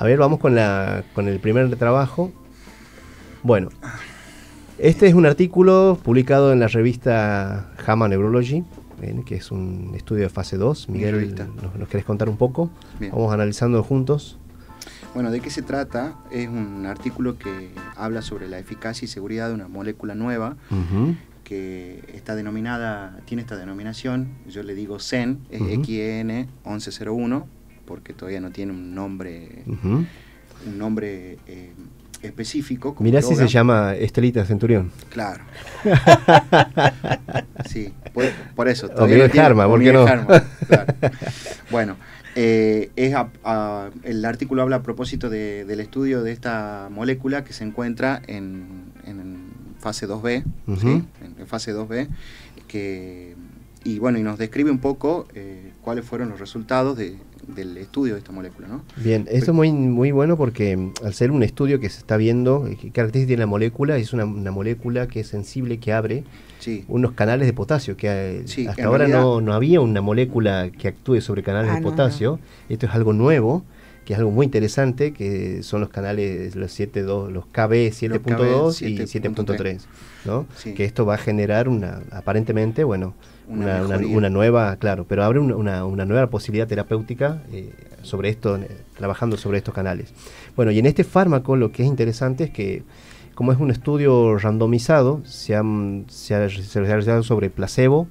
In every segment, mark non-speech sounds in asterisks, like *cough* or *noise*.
A ver, vamos con, la, con el primer trabajo. Bueno, este es un artículo publicado en la revista JAMA Neurology, eh, que es un estudio de fase 2. Miguel, nos, querés contar un poco? Vamos analizando juntos. Bueno, ¿de qué se trata? Es un artículo que habla sobre la eficacia y seguridad de una molécula nueva que está denominada, tiene esta denominación, yo le digo Zen, es XN1101, e porque todavía no tiene un nombre, un nombre eh, específico. Como Mirá si se llama Estelita Centurión. Claro. *laughs* sí, por, eso. O no tiene, ¿por no? *laughs* Bueno, eh, el artículo habla a propósito del estudio de esta molécula que se encuentra en, fase 2B, ¿sí? en, fase 2B, que, y bueno, y nos describe un poco eh, cuáles fueron los resultados de, del estudio de esta molécula. ¿no? Bien, esto es muy, muy bueno porque mm, al ser un estudio que se está viendo, eh, qué características tiene la molécula, es una, una molécula que es sensible, que abre unos canales de potasio, que eh, hasta ahora no, había una molécula que actúe sobre canales ah, de potasio, esto es algo nuevo que es algo muy interesante, que son los canales, los 7.2 los KB 7.2 y 7.3, Que esto va a generar una, aparentemente, bueno, una, nueva, claro, pero abre una, nueva posibilidad terapéutica eh, sobre esto, eh, trabajando sobre estos canales. Bueno, y en este fármaco lo que es interesante es que como es un estudio randomizado, se, han, se ha realizado sobre placebo,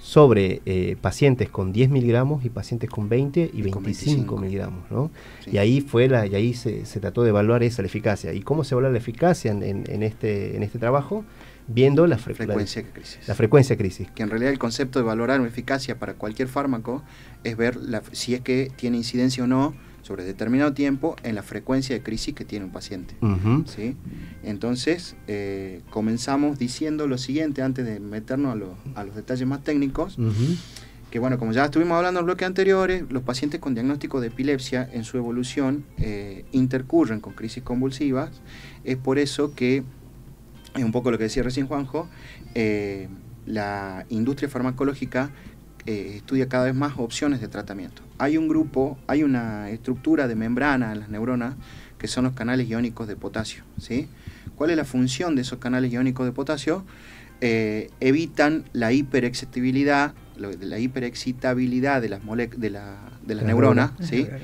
sobre eh, pacientes con 10 miligramos y pacientes con 20 y, 25, miligramos. ¿no? Y ahí fue la, y ahí se, trató de evaluar esa la eficacia. ¿Y cómo se evalúa la eficacia en, en, este, en este trabajo? Viendo la, frecuencia de crisis. La frecuencia crisis. Que en realidad el concepto de valorar una eficacia para cualquier fármaco es ver si es que tiene incidencia o no sobre determinado tiempo en la frecuencia de crisis que tiene un paciente. Entonces, eh, comenzamos diciendo lo siguiente antes de meternos a, a los detalles más técnicos. Que bueno, como ya estuvimos hablando en bloques anteriores, los pacientes con diagnóstico de epilepsia en su evolución eh, intercurren con crisis convulsivas. Es por eso que, es un poco lo que decía recién Juanjo, eh, la industria farmacológica eh, estudia cada vez más opciones de tratamiento. Hay un grupo, hay una estructura de membrana en las neuronas que son los canales iónicos de potasio. ¿sí? ¿Cuál es la función de esos canales iónicos de potasio? Eh, evitan la hiperexcitabilidad, la hiperexcitabilidad de las, la, neuronas, neurona,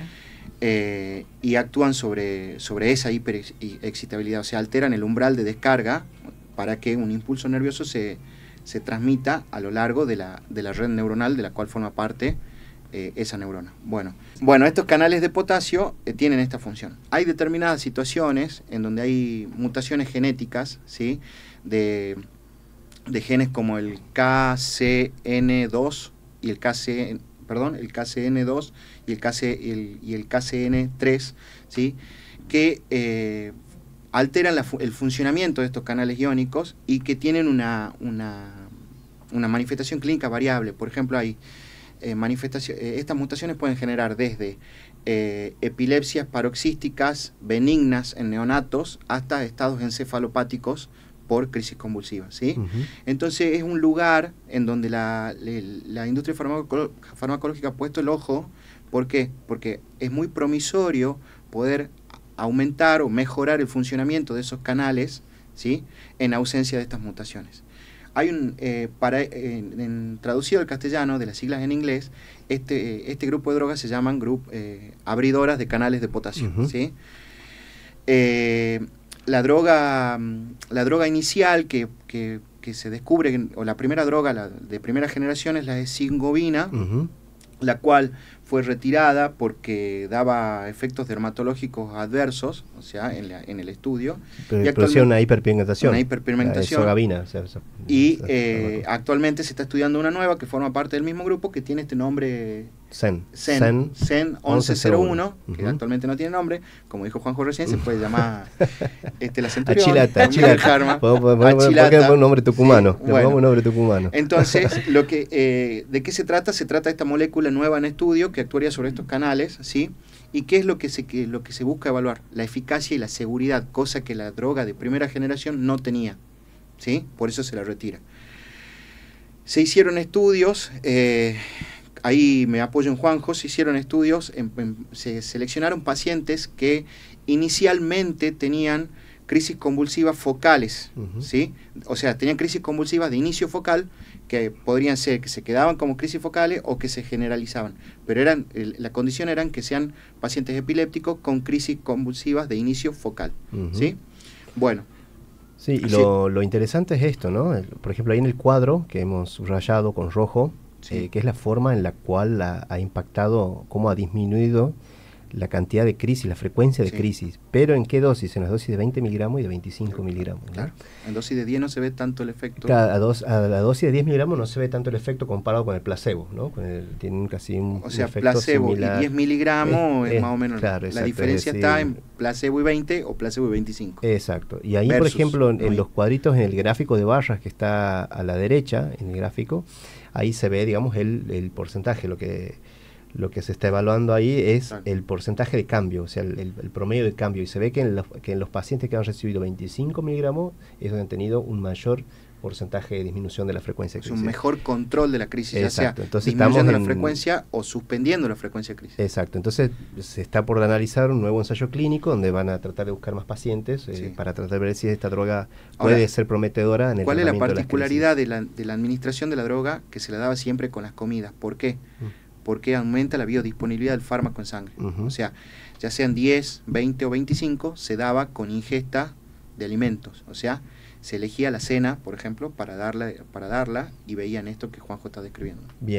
eh, y actúan sobre, sobre esa hiperexcitabilidad, o sea, alteran el umbral de descarga para que un impulso nervioso se, se transmita a lo largo de la, de la red neuronal de la cual forma parte eh, esa neurona. Bueno, bueno, estos canales de potasio eh, tienen esta función. Hay determinadas situaciones en donde hay mutaciones genéticas, ¿sí? De, genes como el KCN2 y el KCN, perdón, el 2 y el, KC, y el KCN3, ¿sí? que eh, alteran el funcionamiento de estos canales iónicos y que tienen una, una, manifestación clínica variable. Por ejemplo, hay eh, eh, estas mutaciones pueden generar desde eh, epilepsias paroxísticas benignas en neonatos hasta estados encefalopáticos por crisis convulsiva. ¿sí? Entonces es un lugar en donde la, industria farmacológica ha puesto el ojo. ¿Por qué? Porque es muy promisorio poder aumentar o mejorar el funcionamiento de esos canales ¿sí? en ausencia de estas mutaciones. Hay un, eh, para, traducido al castellano, de las siglas en inglés, este, eh, este grupo de drogas se llaman grup, eh, abridoras de canales de potasio. la, droga, la droga inicial que, se descubre, o la primera droga de primera generación es la de singovina, la cual fue retirada porque daba efectos dermatológicos adversos, o sea, en, el estudio. Pero producía una hiperpigmentación. Una hiperpigmentación. Eh, y eh, actualmente se está estudiando una nueva que forma parte del mismo grupo que tiene este nombre Zen. Zen, 1101, que actualmente no tiene nombre. Como dijo Juanjo recién, se puede llamar *laughs* este, la Centurión. Achilata, Achilata. un nombre tucumano. nombre tucumano. Entonces, *laughs* lo que, eh, ¿de qué se trata? Se trata de esta molécula nueva en estudio que actuaría sobre estos canales, ¿sí? ¿Y qué es lo que, se, lo que se busca evaluar? La eficacia y la seguridad, cosa que la droga de primera generación no tenía, ¿sí? Por eso se la retira. Se hicieron estudios... Eh, ahí me apoyo en Juanjo, se hicieron estudios, se seleccionaron pacientes que inicialmente tenían crisis convulsivas focales, ¿sí? O sea, tenían crisis convulsivas de inicio focal, que podrían ser que se quedaban como crisis focales o que se generalizaban. Pero eran, la condición eran que sean pacientes epilépticos con crisis convulsivas de inicio focal, ¿sí? Bueno. Sí, lo, interesante es esto, ¿no? Por ejemplo, ahí en el cuadro que hemos subrayado con rojo, eh, que es la forma en la cual ha impactado, cómo ha disminuido la cantidad de crisis, la frecuencia de crisis, pero ¿en qué dosis? En las dosis de 20 miligramos y de 25 miligramos. en dosis de 10 no se ve tanto el efecto. Claro, a, la dosis de 10 miligramos no se ve tanto el efecto comparado con el placebo, ¿no? Con tienen casi un O sea, placebo y 10 miligramos es, más o menos. Claro, la diferencia está en placebo y 20 o placebo y 25. Exacto, y ahí por ejemplo en, los cuadritos, en el gráfico de barras que está a la derecha, en el gráfico, ahí se ve digamos el, el porcentaje, lo que lo que se está evaluando ahí es el porcentaje de cambio, o sea, el, promedio de cambio. Y se ve que en, los, que en los pacientes que han recibido 25 miligramos, donde han tenido un mayor porcentaje de disminución de la frecuencia de crisis. Es un mejor control de la crisis, Exacto. ya sea entonces, disminuyendo la frecuencia o suspendiendo la frecuencia de crisis. Exacto, entonces se está por analizar un nuevo ensayo clínico donde van a tratar de buscar más pacientes eh, para tratar de ver si esta droga puede ser prometedora en el ¿Cuál es la particularidad de, la, de la administración de la droga que se la daba siempre con las comidas? ¿Por qué? Mm porque aumenta la biodisponibilidad del fármaco en sangre. O sea, ya sean 10, 20 o 25, se daba con ingesta de alimentos. O sea, se elegía la cena, por ejemplo, para darla, para darla y veían esto que Juanjo está describiendo. Bien.